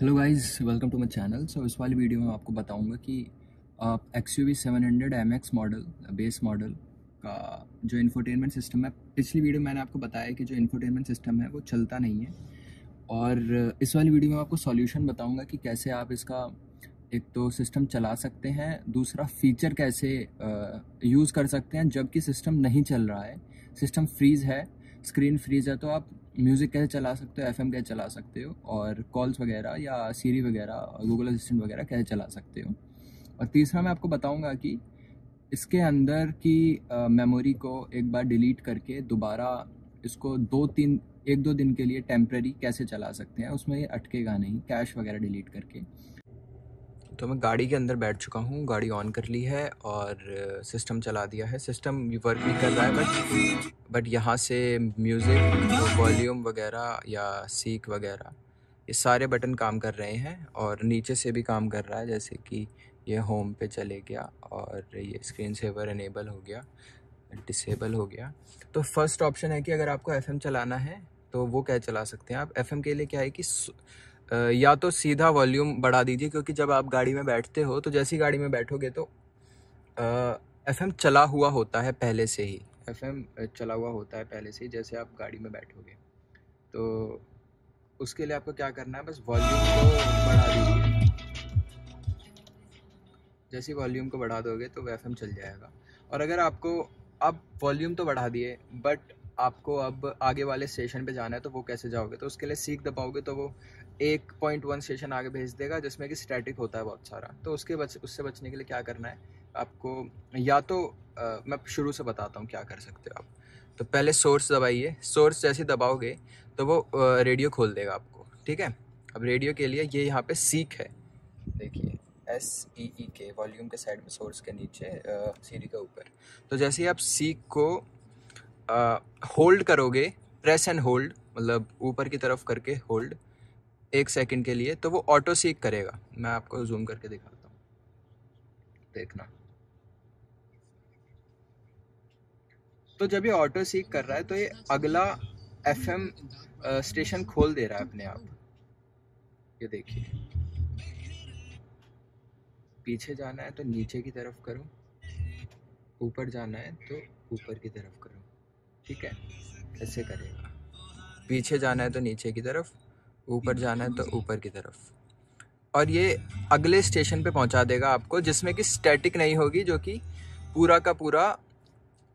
Hello guys welcome to my channel so इस वाली video में आपको बताऊंगा कि आप X U V seven hundred M X model base model का जो इन्फोटेनमेंट सिस्टम है पिछली वीडियो मैंने आपको बताया कि जो इन्फोटेनमेंट सिस्टम है वो चलता नहीं है और इस वाली वीडियो में आपको सॉल्यूशन बताऊंगा कि कैसे आप इसका एक तो सिस्टम चला सकते हैं दूसरा फीचर कैसे यूज़ कर सकते हैं जबकि सिस्टम नहीं चल रहा है सिस्टम फ्रीज़ है स्क्रीन फ्रीज़ है तो आप म्यूज़िक कैसे चला सकते हो एफ कैसे चला सकते हो और कॉल्स वगैरह या सीरी वगैरह गूगल असिस्टेंट वगैरह कैसे चला सकते हो और तीसरा मैं आपको बताऊँगा कि इसके अंदर की मेमोरी को एक बार डिलीट करके दोबारा इसको दो तीन एक दो दिन के लिए टेम्प्रेरी कैसे चला सकते हैं उसमें ये अटकेगा नहीं कैश वगैरह डिलीट करके तो मैं गाड़ी के अंदर बैठ चुका हूँ गाड़ी ऑन कर ली है और सिस्टम चला दिया है सिस्टम वर्क भी कर रहा है बट बट यहाँ से म्यूज़िक वॉल्यूम वगैरह या सीख वगैरह ये सारे बटन काम कर रहे हैं और नीचे से भी काम कर रहा है जैसे कि ये होम पे चले गया और ये स्क्रीन सेवर इनेबल हो गया डिसेबल हो गया तो फर्स्ट ऑप्शन है कि अगर आपको एफ चलाना है तो वो क्या चला सकते हैं आप एफ के लिए क्या है कि या तो सीधा वॉल्यूम बढ़ा दीजिए क्योंकि जब आप गाड़ी में बैठते हो तो जैसी गाड़ी में बैठोगे तो एफ चला हुआ होता है पहले से ही एफ चला हुआ होता है पहले से ही जैसे आप गाड़ी में बैठोगे तो उसके लिए आपको क्या करना है बस वॉल्यूम को बढ़ा दीजिए जैसे वॉल्यूम को बढ़ा दोगे तो एफ चल जाएगा और अगर आपको अब वॉल्यूम तो बढ़ा दिए बट आपको अब आगे वाले स्टेशन पे जाना है तो वो कैसे जाओगे तो उसके लिए सीख दबाओगे तो वो एक पॉइंट वन सेशन आगे भेज देगा जिसमें कि स्टैटिक होता है बहुत सारा तो उसके बच उससे बचने के लिए क्या करना है आपको या तो आ, मैं शुरू से बताता हूँ क्या कर सकते हो आप तो पहले सोर्स दबाइए सोर्स जैसे दबाओगे तो वो रेडियो खोल देगा आपको ठीक है अब रेडियो के लिए ये यहाँ पे सीख है देखिए एस ई ई के वॉल्यूम के साइड में सोर्स के नीचे सीढ़ी के ऊपर तो जैसे ही आप सीख को होल्ड करोगे प्रेस एंड होल्ड मतलब ऊपर की तरफ करके होल्ड एक सेकंड के लिए तो वो ऑटो सीक करेगा मैं आपको जूम करके दिखाता हूँ देखना तो जब ये ऑटो सीक कर रहा है तो ये अगला एफएम स्टेशन खोल दे रहा है अपने आप ये देखिए पीछे जाना है तो नीचे की तरफ करो ऊपर जाना है तो ऊपर की तरफ करो ठीक है ऐसे करेगा पीछे जाना है तो नीचे की तरफ ऊपर जाना है तो ऊपर की तरफ और ये अगले स्टेशन पे पहुंचा देगा आपको जिसमें कि स्टैटिक नहीं होगी जो कि पूरा का पूरा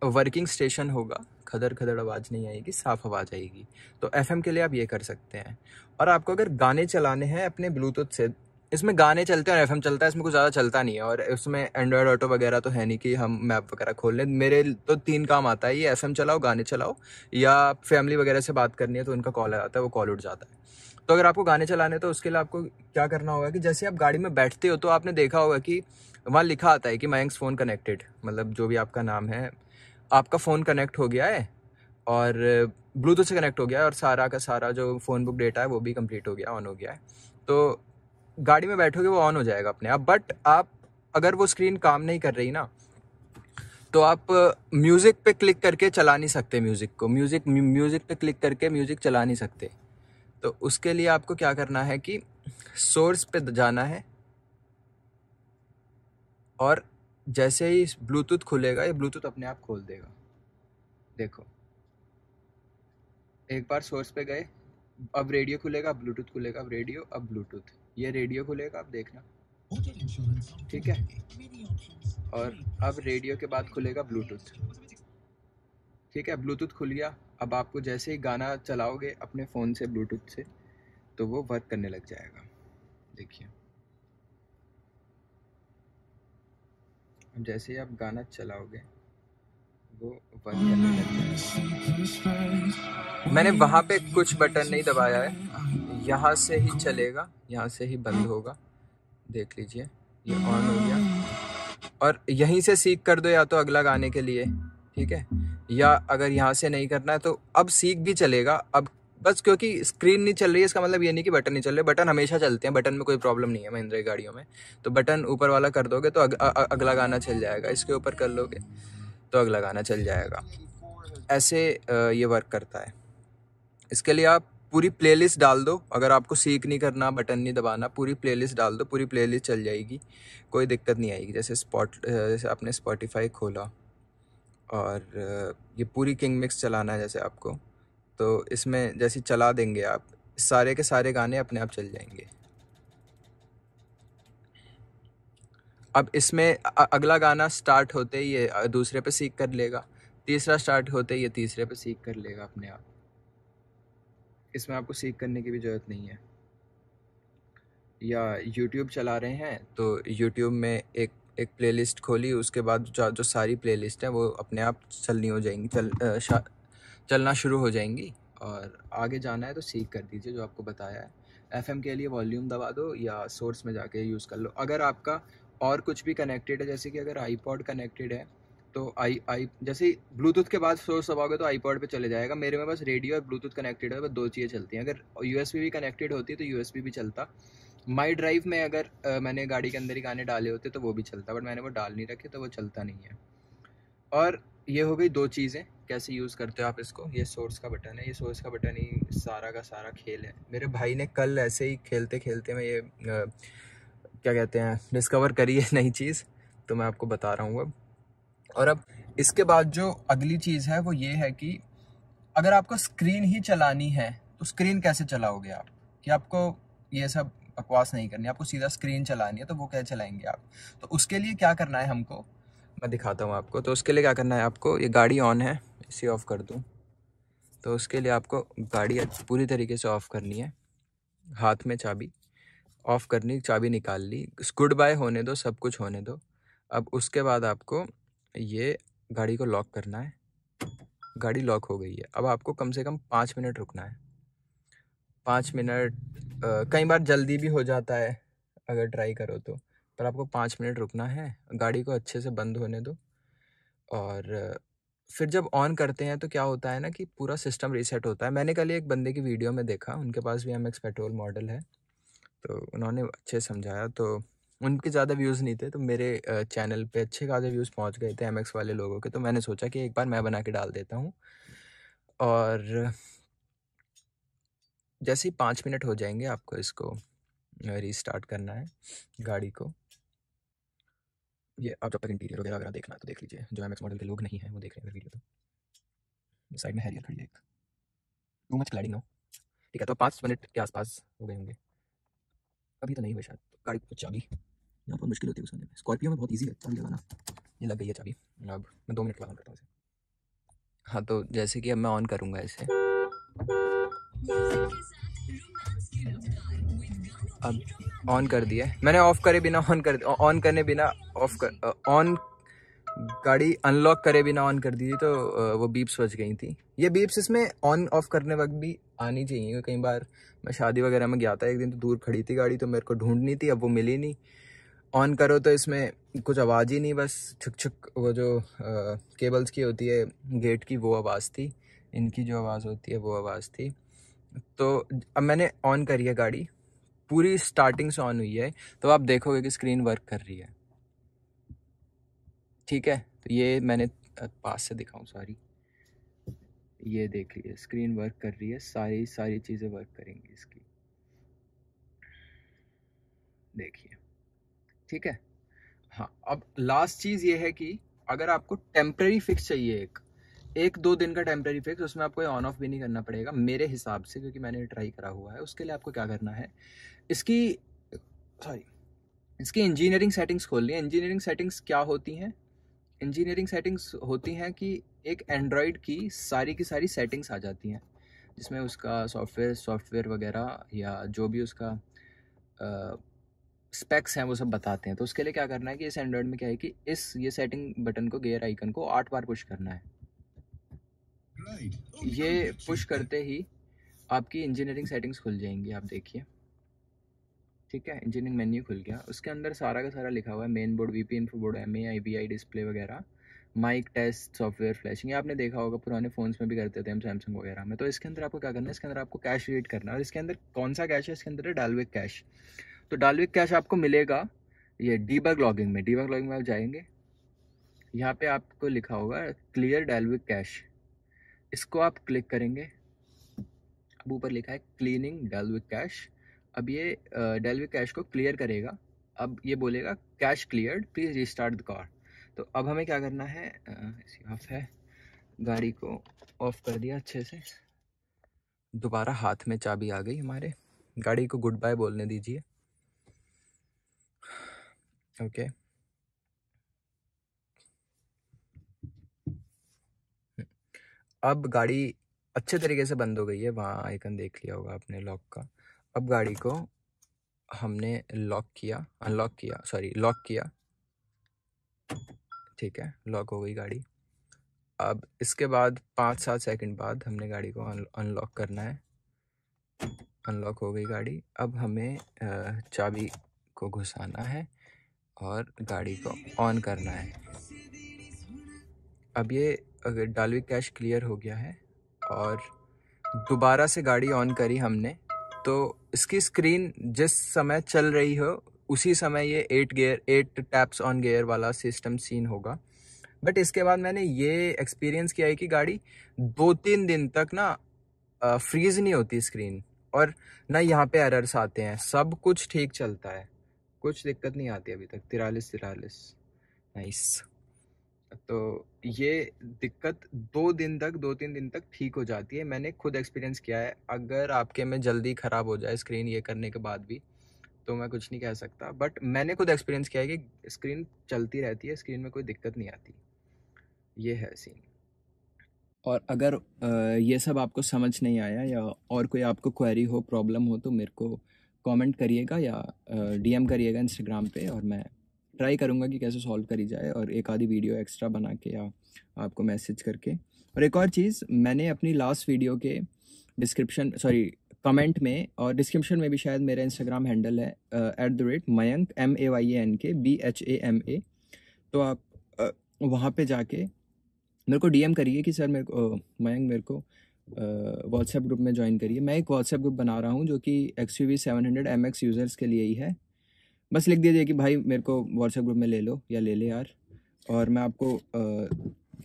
वर्किंग स्टेशन होगा खदर खदर आवाज़ नहीं आएगी साफ़ आवाज़ आएगी तो एफ के लिए आप ये कर सकते हैं और आपको अगर गाने चलाने हैं अपने ब्लूटूथ से इसमें गाने चलते हैं और एफ चलता है इसमें कुछ ज़्यादा चलता नहीं है और इसमें एंड्रॉयड ऑटो वगैरह तो है नहीं कि हम मैप वगैरह खोल लें मेरे तो तीन काम आता है ये एफ चलाओ गाने चलाओ या फैमिली वगैरह से बात करनी है तो उनका कॉल आ जाता है वो कॉल उठ जाता है तो अगर आपको गाने चलाने तो उसके लिए आपको क्या करना होगा कि जैसे आप गाड़ी में बैठते हो तो आपने देखा होगा कि वहाँ लिखा आता है कि मयंक्स फ़ोन कनेक्टेड मतलब जो भी आपका नाम है आपका फ़ोन कनेक्ट हो गया है और ब्लूटूथ से कनेक्ट हो गया है और सारा का सारा जो फ़ोन बुक डेटा है वो भी कंप्लीट हो गया ऑन हो गया है तो गाड़ी में बैठोगे वो ऑन हो जाएगा अपने आप बट आप अगर वो स्क्रीन काम नहीं कर रही ना तो आप म्यूज़िक पे क्लिक करके चला नहीं सकते म्यूज़िक को म्यूज़िक म्यूज़िक पे क्लिक करके म्यूज़िक चला नहीं सकते तो उसके लिए आपको क्या करना है कि सोर्स पे जाना है और जैसे ही ब्लूटूथ खुलेगा ये ब्लूटूथ अपने आप खोल देगा देखो एक बार सोर्स पे गए अब रेडियो खुलेगा अब ब्लूटूथ खुलेगा अब रेडियो अब ब्लूटूथ ये रेडियो खुलेगा अब देखना ठीक है और अब रेडियो के बाद खुलेगा ब्लूटूथ ठीक है ब्लूटूथ खुल गया अब आपको जैसे ही गाना चलाओगे अपने फ़ोन से ब्लूटूथ से तो वो वर्क करने लग जाएगा देखिए अब जैसे ही आप गाना चलाओगे वो वर्क करने लग मैंने वहाँ पे कुछ बटन नहीं दबाया है यहाँ से ही चलेगा यहाँ से ही बंद होगा देख लीजिए ये ऑन हो गया और यहीं से सीख कर दो या तो अगला गाने के लिए ठीक है या अगर यहाँ से नहीं करना है तो अब सीख भी चलेगा अब बस क्योंकि स्क्रीन नहीं चल रही है इसका मतलब ये नहीं कि बटन नहीं चल रहे बटन हमेशा चलते हैं बटन में कोई प्रॉब्लम नहीं है महिंद्रा की गाड़ियों में तो बटन ऊपर वाला कर दोगे तो अग, अ, अगला गाना चल जाएगा इसके ऊपर कर लोगे तो अगला गाना चल जाएगा ऐसे ये वर्क करता है इसके लिए आप पूरी प्ले डाल दो अगर आपको सीख नहीं करना बटन नहीं दबाना पूरी प्ले डाल दो पूरी प्ले चल जाएगी कोई दिक्कत नहीं आएगी जैसे स्पॉट जैसे आपने स्पॉटिफाई खोला और ये पूरी किंग मिक्स चलाना है जैसे आपको तो इसमें जैसे चला देंगे आप सारे के सारे गाने अपने आप चल जाएंगे अब इसमें अगला गाना स्टार्ट होते ही ये दूसरे पे सीख कर लेगा तीसरा स्टार्ट होते ही ये तीसरे पे सीख कर लेगा अपने आप इसमें आपको सीख करने की भी ज़रूरत नहीं है या YouTube चला रहे हैं तो YouTube में एक एक प्लेलिस्ट खोली उसके बाद जो, जो सारी प्लेलिस्ट है वो अपने आप चलनी हो जाएंगी चल चलना शुरू हो जाएंगी और आगे जाना है तो सीख कर दीजिए जो आपको बताया है एफ के लिए वॉल्यूम दबा दो या सोर्स में जाके यूज़ कर लो अगर आपका और कुछ भी कनेक्टेड है जैसे कि अगर आईपॉड कनेक्टेड है तो आई आई जैसे ब्लूटूथ के बाद सोर्स दबाओगे तो आईपॉड पे चले जाएगा मेरे में बस रेडियो और ब्लूटूथ कनेक्टेड है बस दो चीज़ें चलती हैं अगर यूएसबी भी कनेक्टेड होती है तो यूएसबी भी चलता माई ड्राइव में अगर आ, मैंने गाड़ी के अंदर ही गाने डाले होते तो वो भी चलता बट मैंने वो डाल नहीं रखे तो वो चलता नहीं है और ये हो गई दो चीज़ें कैसे यूज़ करते हो आप इसको ये सोर्स का बटन है ये सोर्स का बटन ही सारा का सारा खेल है मेरे भाई ने कल ऐसे ही खेलते खेलते में ये आ, क्या कहते हैं डिस्कवर करी है नई चीज़ तो मैं आपको बता रहा हूँ अब और अब इसके बाद जो अगली चीज़ है वो ये है कि अगर आपको स्क्रीन ही चलानी है तो स्क्रीन कैसे चलाओगे आप कि आपको ये सब बकवास नहीं करनी आपको सीधा स्क्रीन चलानी है तो वो क्या चलाएंगे आप तो उसके लिए क्या करना है हमको मैं दिखाता हूँ आपको तो उसके लिए क्या करना है आपको ये गाड़ी ऑन है इसे ऑफ़ कर दूँ तो उसके लिए आपको गाड़ी पूरी तरीके से ऑफ़ करनी है हाथ में चाबी ऑफ़ करनी चाबी निकाल ली गुड बाय होने दो सब कुछ होने दो अब उसके बाद आपको ये गाड़ी को लॉक करना है गाड़ी लॉक हो गई है अब आपको कम से कम पाँच मिनट रुकना है पाँच मिनट कई बार जल्दी भी हो जाता है अगर ट्राई करो तो पर आपको पाँच मिनट रुकना है गाड़ी को अच्छे से बंद होने दो और फिर जब ऑन करते हैं तो क्या होता है ना कि पूरा सिस्टम रीसेट होता है मैंने कल एक बंदे की वीडियो में देखा उनके पास भी एम एक्स पेट्रोल मॉडल है तो उन्होंने अच्छे समझाया तो उनके ज़्यादा व्यूज़ नहीं थे तो मेरे चैनल पे अच्छे खासे व्यूज़ पहुंच गए थे एम वाले लोगों के तो मैंने सोचा कि एक बार मैं बना के डाल देता हूँ और जैसे ही पाँच मिनट हो जाएंगे आपको इसको रीस्टार्ट करना है गाड़ी को ये आप जब तक इंटीरियर वगैरह वगैरह देखना है तो देख लीजिए जो एम एक्स मॉडल के लोग नहीं हैं वो देख रहे हैं वीडियो तो साइड में हैरियर खड़ी है एक टू मच क्लैडिंग नो ठीक है तो पाँच मिनट के आसपास हो गए होंगे अभी तो नहीं हुए शायद गाड़ी को चाबी यहाँ पर मुश्किल होती है उसमें स्कॉर्पियो में बहुत ईजी है चाबी लगाना ये लग गई है चाबी अब मैं दो मिनट लगा करता हूँ हाँ तो जैसे कि अब मैं ऑन करूँगा इसे अब ऑन कर दिया मैंने ऑफ करे बिना ऑन कर ऑन करने बिना ऑफ कर ऑन uh, गाड़ी अनलॉक करे बिना ऑन कर दी थी तो uh, वो बीप्स बच गई थी ये बीप्स इसमें ऑन ऑफ करने वक्त भी आनी चाहिए कई बार मैं शादी वगैरह में गया था एक दिन तो दूर खड़ी थी गाड़ी तो मेरे को ढूंढनी थी अब वो मिली नहीं ऑन करो तो इसमें कुछ आवाज़ ही नहीं बस छुक छुक वो जो आ, uh, केबल्स की होती है गेट की वो आवाज़ थी इनकी जो आवाज़ होती है वो आवाज़ थी तो अब मैंने ऑन करी है गाड़ी पूरी स्टार्टिंग से ऑन हुई है तो आप देखोगे कि स्क्रीन वर्क कर रही है ठीक है तो ये मैंने पास से दिखाऊँ सॉरी ये देख लीजिए स्क्रीन वर्क कर रही है सारी सारी चीज़ें वर्क करेंगी इसकी देखिए ठीक है हाँ अब लास्ट चीज़ ये है कि अगर आपको टेम्प्रेरी फिक्स चाहिए एक एक दो दिन का टेम्प्रेरी फिक्स उसमें आपको ऑन ऑफ भी नहीं करना पड़ेगा मेरे हिसाब से क्योंकि मैंने ट्राई करा हुआ है उसके लिए आपको क्या करना है इसकी सॉरी इसकी इंजीनियरिंग सेटिंग्स खोलनी है इंजीनियरिंग सेटिंग्स क्या होती हैं इंजीनियरिंग सेटिंग्स होती हैं कि एक एंड्रॉयड की सारी की सारी सेटिंग्स आ जाती हैं जिसमें उसका सॉफ्टवेयर सॉफ्टवेयर वगैरह या जो भी उसका स्पेक्स हैं वो सब बताते हैं तो उसके लिए क्या करना है कि इस एंड्रॉयड में क्या है कि इस ये सेटिंग बटन को गेयर आइकन को आठ बार पुश करना है ये पुश करते ही आपकी इंजीनियरिंग सेटिंग्स खुल जाएंगी आप देखिए ठीक है इंजीनियरिंग मेन्यू खुल गया उसके अंदर सारा का सारा लिखा हुआ है main board V P info board M A I B I display वगैरह माइक टेस्ट सॉफ्टवेयर फ्लैशिंग ये आपने देखा होगा पुराने फ़ोन्स में भी करते थे हम सैमसंग वगैरह में तो इसके अंदर आपको क्या करना है इसके अंदर आपको कैश रीड करना है और इसके अंदर कौन सा कैश है इसके अंदर है डालविक कैश तो डालविक कैश आपको मिलेगा ये डीबग लॉगिंग में डीबग लॉगिंग में आप जाएंगे यहाँ पे आपको लिखा होगा क्लियर डालविक कैश इसको आप क्लिक करेंगे अब ऊपर लिखा है क्लीनिंग डेलविक कैश अब ये डेलविक कैश को क्लियर करेगा अब ये बोलेगा cache cleared please restart the car तो अब हमें क्या करना है ऑफ है गाड़ी को ऑफ कर दिया अच्छे से दोबारा हाथ में चाबी आ गई हमारे गाड़ी को गुड बाय बोलने दीजिए ओके okay. अब गाड़ी अच्छे तरीके से बंद हो गई है वहाँ आइकन देख लिया होगा आपने लॉक का अब गाड़ी को हमने लॉक किया अनलॉक किया सॉरी लॉक किया ठीक है लॉक हो गई गाड़ी अब इसके बाद पाँच सात सेकंड बाद हमने गाड़ी को अनलॉक करना है अनलॉक हो गई गाड़ी अब हमें चाबी को घुसाना है और गाड़ी को ऑन करना है अब ये अगर डालवी कैश क्लियर हो गया है और दोबारा से गाड़ी ऑन करी हमने तो इसकी स्क्रीन जिस समय चल रही हो उसी समय ये eight gear eight taps on gear वाला सिस्टम सीन होगा बट इसके बाद मैंने ये एक्सपीरियंस किया है कि गाड़ी दो तीन दिन तक ना फ्रीज नहीं होती स्क्रीन और ना यहाँ पे एरर्स आते हैं सब कुछ ठीक चलता है कुछ दिक्कत नहीं आती अभी तक तिरालीस तिरालीस नाइस तो ये दिक्कत दो दिन तक दो तीन दिन तक ठीक हो जाती है मैंने खुद एक्सपीरियंस किया है अगर आपके में जल्दी ख़राब हो जाए स्क्रीन ये करने के बाद भी तो मैं कुछ नहीं कह सकता बट मैंने खुद एक्सपीरियंस किया है कि स्क्रीन चलती रहती है स्क्रीन में कोई दिक्कत नहीं आती ये है सीन और अगर ये सब आपको समझ नहीं आया या और कोई आपको क्वेरी हो प्रॉब्लम हो तो मेरे को कमेंट करिएगा या डीएम करिएगा इंस्टाग्राम पे और मैं ट्राई करूँगा कि कैसे सॉल्व करी जाए और एक आधी वीडियो एक्स्ट्रा बना के या आपको मैसेज करके और एक और चीज़ मैंने अपनी लास्ट वीडियो के डिस्क्रिप्शन सॉरी कमेंट में और डिस्क्रिप्शन में भी शायद मेरा इंस्टाग्राम हैंडल है at the rate Mayank M A Y A N K B H A M A तो आप uh, वहाँ पे जाके मेरे को डीएम करिए कि सर मेरे को मयंक uh, मेरे को व्हाट्सएप uh, ग्रुप में ज्वाइन करिए मैं एक व्हाट्सएप ग्रुप बना रहा हूँ जो कि X U V seven hundred M X users के लिए ही है बस लिख दीजिए कि भाई मेरे को व्हाट्सएप ग्रुप में ले लो या ले ले यार और मैं आपको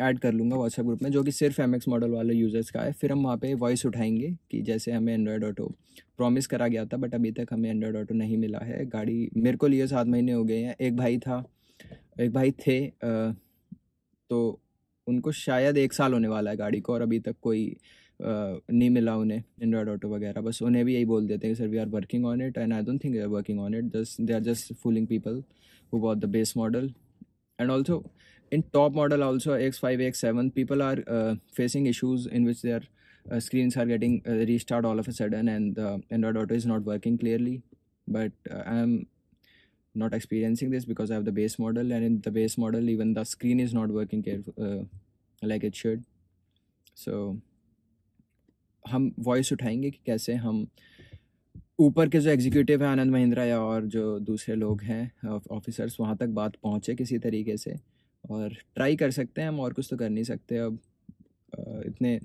ऐड कर लूँगा व्हाट्सएप ग्रुप में जो कि सिर्फ एम मॉडल वाले यूज़र्स का है फिर हम वहाँ पे वॉइस उठाएंगे कि जैसे हमें एंड्रॉयड ऑटो प्रॉमिस करा गया था बट अभी तक हमें एंड्रॉयड ऑटो नहीं मिला है गाड़ी मेरे को लिए सात महीने हो गए हैं एक भाई था एक भाई थे तो उनको शायद एक साल होने वाला है गाड़ी को और अभी तक कोई नहीं मिला उन्हें एंड्रॉयड ऑटो वगैरह बस उन्हें भी यही बोल देते हैं sir we are working on it and I don't think are working on it thus they are just fooling people who what the best model and also in top model also X five X seven people are facing issues in which they are screens are getting restart all of a sudden and Android auto is not working clearly but I am not experiencing this because I have the base model and in the base model even the screen is not working care like it should so हम voice उठाएंगे कि कैसे हम ऊपर के जो executive हैं आनंद महिंद्रा या और जो दूसरे लोग हैं ऑफिसर्स वहाँ तक बात पहुँचे किसी तरीके से और ट्राई कर सकते हैं हम और कुछ तो कर नहीं सकते अब इतने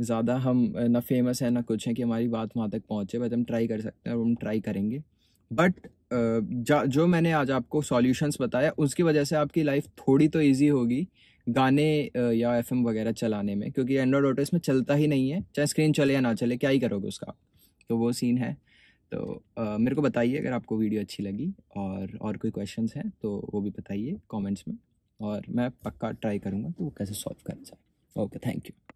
ज़्यादा हम ना फेमस हैं ना कुछ हैं कि हमारी बात वहाँ तक पहुँचे बट हम ट्राई कर सकते हैं और हम ट्राई करेंगे बट जो मैंने आज आपको सॉल्यूशंस बताया उसकी वजह से आपकी लाइफ थोड़ी तो ईजी होगी गाने या एफ वगैरह चलाने में क्योंकि एंड्रॉयड ऑटो इसमें चलता ही नहीं है चाहे स्क्रीन चले या ना चले क्या ही करोगे उसका तो वो सीन है तो आ, मेरे को बताइए अगर आपको वीडियो अच्छी लगी और और कोई क्वेश्चंस हैं तो वो भी बताइए कमेंट्स में और मैं पक्का ट्राई करूँगा कि वो कैसे सॉल्व कर जाए ओके थैंक यू